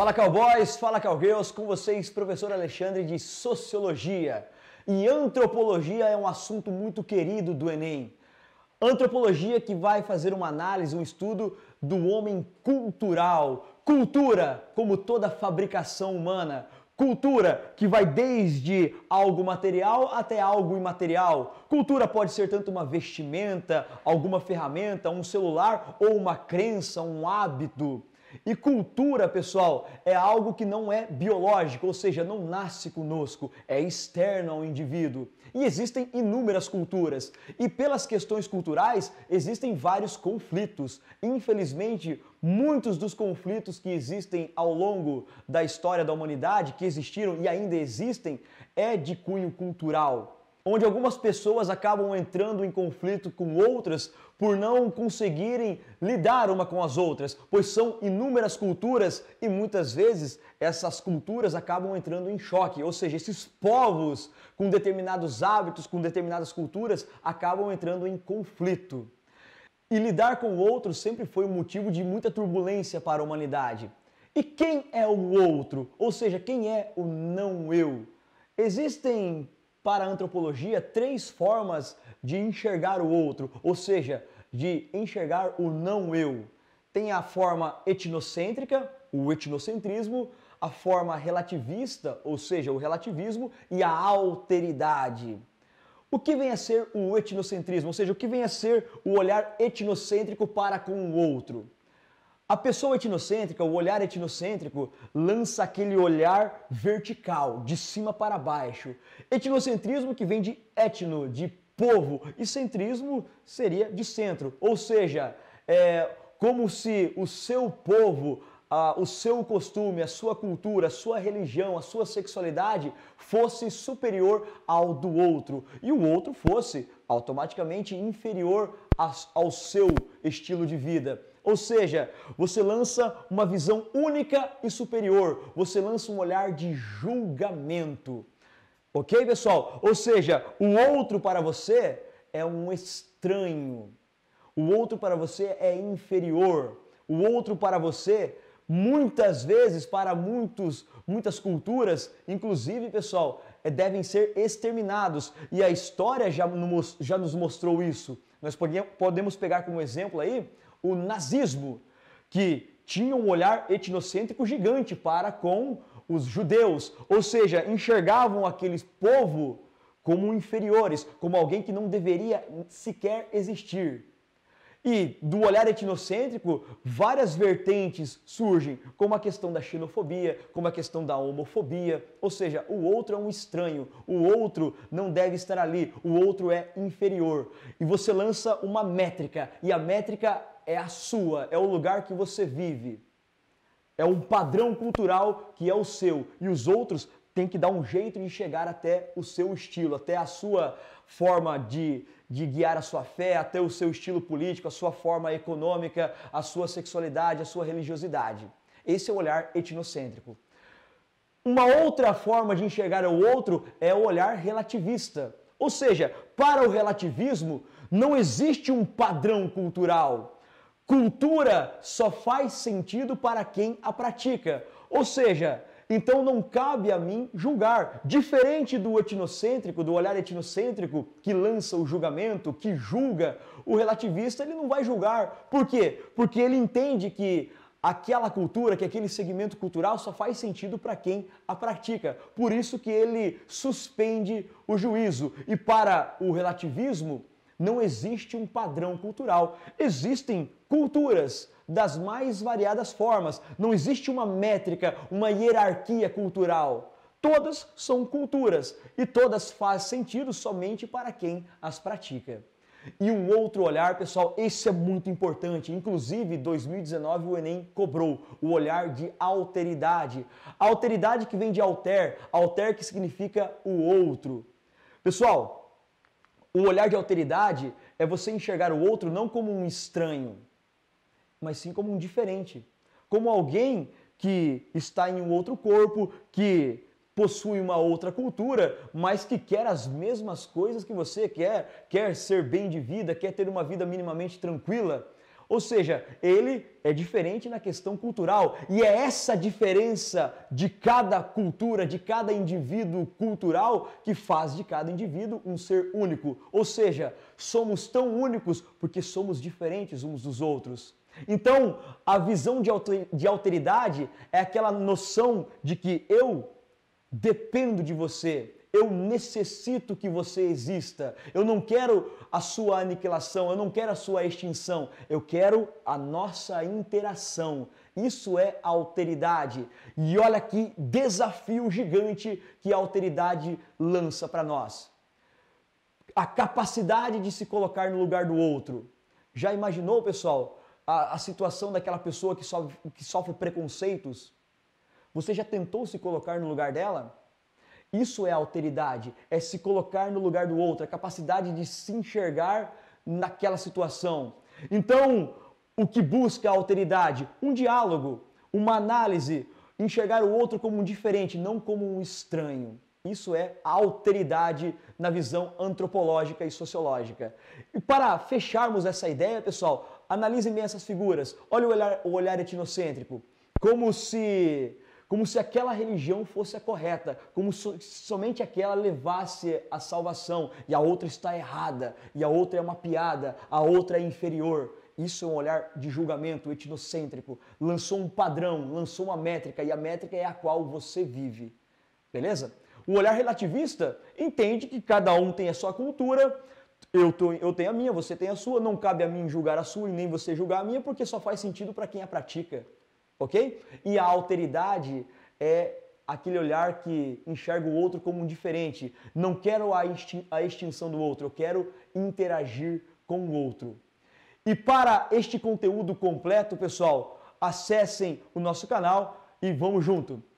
Fala cowboys, fala cowgirls, com vocês professor Alexandre de Sociologia. E antropologia é um assunto muito querido do Enem. Antropologia que vai fazer uma análise, um estudo do homem cultural. Cultura, como toda fabricação humana. Cultura que vai desde algo material até algo imaterial. Cultura pode ser tanto uma vestimenta, alguma ferramenta, um celular ou uma crença, um hábito. E cultura, pessoal, é algo que não é biológico, ou seja, não nasce conosco, é externo ao indivíduo. E existem inúmeras culturas, e pelas questões culturais existem vários conflitos. Infelizmente, muitos dos conflitos que existem ao longo da história da humanidade, que existiram e ainda existem, é de cunho cultural onde algumas pessoas acabam entrando em conflito com outras por não conseguirem lidar uma com as outras, pois são inúmeras culturas e muitas vezes essas culturas acabam entrando em choque, ou seja, esses povos com determinados hábitos, com determinadas culturas, acabam entrando em conflito. E lidar com o outro sempre foi um motivo de muita turbulência para a humanidade. E quem é o outro? Ou seja, quem é o não eu? Existem para a antropologia três formas de enxergar o outro, ou seja, de enxergar o não eu. Tem a forma etnocêntrica, o etnocentrismo, a forma relativista, ou seja, o relativismo, e a alteridade. O que vem a ser o etnocentrismo, ou seja, o que vem a ser o olhar etnocêntrico para com o outro? A pessoa etnocêntrica, o olhar etnocêntrico, lança aquele olhar vertical, de cima para baixo. Etnocentrismo que vem de etno, de povo, e centrismo seria de centro. Ou seja, é como se o seu povo, a, o seu costume, a sua cultura, a sua religião, a sua sexualidade fosse superior ao do outro e o outro fosse automaticamente inferior ao seu estilo de vida. Ou seja, você lança uma visão única e superior, você lança um olhar de julgamento. Ok, pessoal? Ou seja, o outro para você é um estranho, o outro para você é inferior, o outro para você, muitas vezes, para muitos, muitas culturas, inclusive, pessoal, é, devem ser exterminados. E a história já nos mostrou isso. Nós podemos pegar como exemplo aí o nazismo, que tinha um olhar etnocêntrico gigante para com os judeus, ou seja, enxergavam aquele povo como inferiores, como alguém que não deveria sequer existir. E do olhar etnocêntrico, várias vertentes surgem, como a questão da xenofobia, como a questão da homofobia, ou seja, o outro é um estranho, o outro não deve estar ali, o outro é inferior. E você lança uma métrica, e a métrica é a sua, é o lugar que você vive. É um padrão cultural que é o seu e os outros têm que dar um jeito de chegar até o seu estilo, até a sua forma de, de guiar a sua fé, até o seu estilo político, a sua forma econômica, a sua sexualidade, a sua religiosidade. Esse é o olhar etnocêntrico. Uma outra forma de enxergar o outro é o olhar relativista. Ou seja, para o relativismo, não existe um padrão cultural. Cultura só faz sentido para quem a pratica. Ou seja, então não cabe a mim julgar. Diferente do etnocêntrico, do olhar etnocêntrico que lança o julgamento, que julga, o relativista ele não vai julgar. Por quê? Porque ele entende que aquela cultura, que aquele segmento cultural só faz sentido para quem a pratica. Por isso que ele suspende o juízo. E para o relativismo, não existe um padrão cultural. Existem culturas das mais variadas formas. Não existe uma métrica, uma hierarquia cultural. Todas são culturas e todas fazem sentido somente para quem as pratica. E um outro olhar, pessoal, esse é muito importante. Inclusive, 2019 o Enem cobrou o olhar de alteridade. Alteridade que vem de alter, alter que significa o outro. Pessoal, o olhar de alteridade é você enxergar o outro não como um estranho, mas sim como um diferente. Como alguém que está em um outro corpo, que possui uma outra cultura, mas que quer as mesmas coisas que você quer, quer ser bem de vida, quer ter uma vida minimamente tranquila. Ou seja, ele é diferente na questão cultural. E é essa diferença de cada cultura, de cada indivíduo cultural, que faz de cada indivíduo um ser único. Ou seja, somos tão únicos porque somos diferentes uns dos outros. Então, a visão de alteridade é aquela noção de que eu dependo de você, eu necessito que você exista. Eu não quero a sua aniquilação, eu não quero a sua extinção, eu quero a nossa interação. Isso é alteridade. E olha que desafio gigante que a alteridade lança para nós. A capacidade de se colocar no lugar do outro. Já imaginou, pessoal, a, a situação daquela pessoa que sofre, que sofre preconceitos? Você já tentou se colocar no lugar dela? Isso é alteridade, é se colocar no lugar do outro, é a capacidade de se enxergar naquela situação. Então, o que busca a alteridade? Um diálogo, uma análise, enxergar o outro como um diferente, não como um estranho. Isso é a alteridade na visão antropológica e sociológica. E para fecharmos essa ideia, pessoal, analisem bem essas figuras. Olha o olhar, o olhar etnocêntrico. Como se como se aquela religião fosse a correta, como se somente aquela levasse à salvação e a outra está errada, e a outra é uma piada, a outra é inferior. Isso é um olhar de julgamento etnocêntrico. Lançou um padrão, lançou uma métrica e a métrica é a qual você vive. Beleza? O olhar relativista entende que cada um tem a sua cultura, eu, tô, eu tenho a minha, você tem a sua, não cabe a mim julgar a sua e nem você julgar a minha, porque só faz sentido para quem a pratica ok? E a alteridade é aquele olhar que enxerga o outro como um diferente. Não quero a, extin a extinção do outro, eu quero interagir com o outro. E para este conteúdo completo, pessoal, acessem o nosso canal e vamos junto!